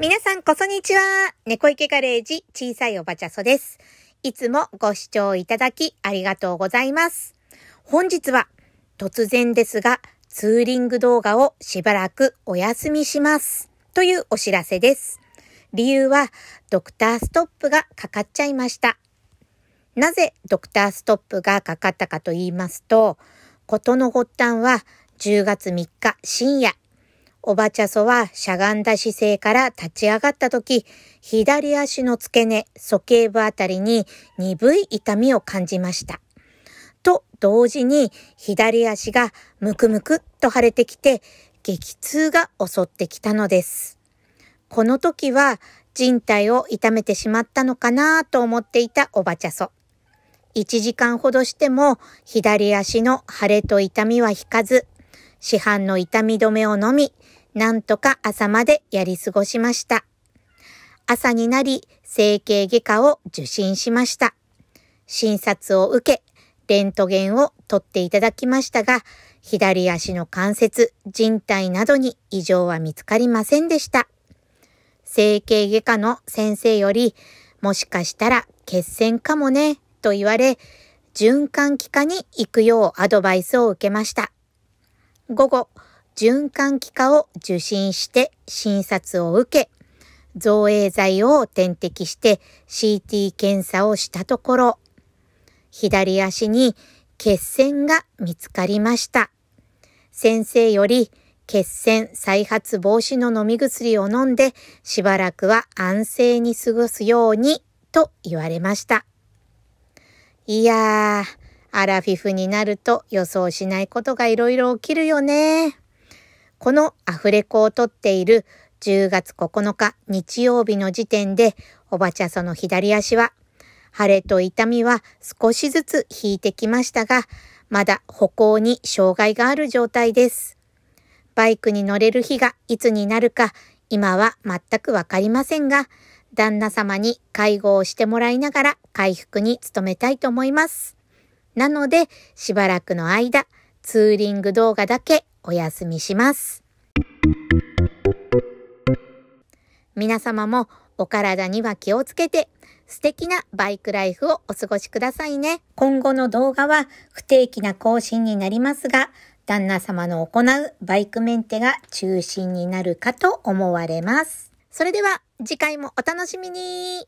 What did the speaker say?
皆さん、こそにちは。猫池ガレージ、小さいおばちゃそです。いつもご視聴いただきありがとうございます。本日は、突然ですが、ツーリング動画をしばらくお休みします。というお知らせです。理由は、ドクターストップがかかっちゃいました。なぜドクターストップがかかったかと言いますと、ことの発端は10月3日深夜、おばちゃそはしゃがんだ姿勢から立ち上がった時、左足の付け根、鼠径部あたりに鈍い痛みを感じました。と同時に左足がムクムクと腫れてきて、激痛が襲ってきたのです。この時は人体を痛めてしまったのかなと思っていたおばちゃそ。1時間ほどしても左足の腫れと痛みは引かず、市販の痛み止めを飲み、なんとか朝までやり過ごしました。朝になり、整形外科を受診しました。診察を受け、レントゲンを取っていただきましたが、左足の関節、人体などに異常は見つかりませんでした。整形外科の先生より、もしかしたら血栓かもね、と言われ、循環器科に行くようアドバイスを受けました。午後、循環器科を受診して診察を受け、造影剤を点滴して CT 検査をしたところ、左足に血栓が見つかりました。先生より血栓再発防止の飲み薬を飲んでしばらくは安静に過ごすようにと言われました。いやー、アラフィフになると予想しないことがいろいろ起きるよね。このアフレコを撮っている10月9日日曜日の時点で、おばちゃその左足は、腫れと痛みは少しずつ引いてきましたが、まだ歩行に障害がある状態です。バイクに乗れる日がいつになるか、今は全くわかりませんが、旦那様に介護をしてもらいながら回復に努めたいと思います。なので、しばらくの間、ツーリング動画だけお休みします。皆様もお体には気をつけて素敵なバイクライフをお過ごしくださいね。今後の動画は不定期な更新になりますが、旦那様の行うバイクメンテが中心になるかと思われます。それでは次回もお楽しみに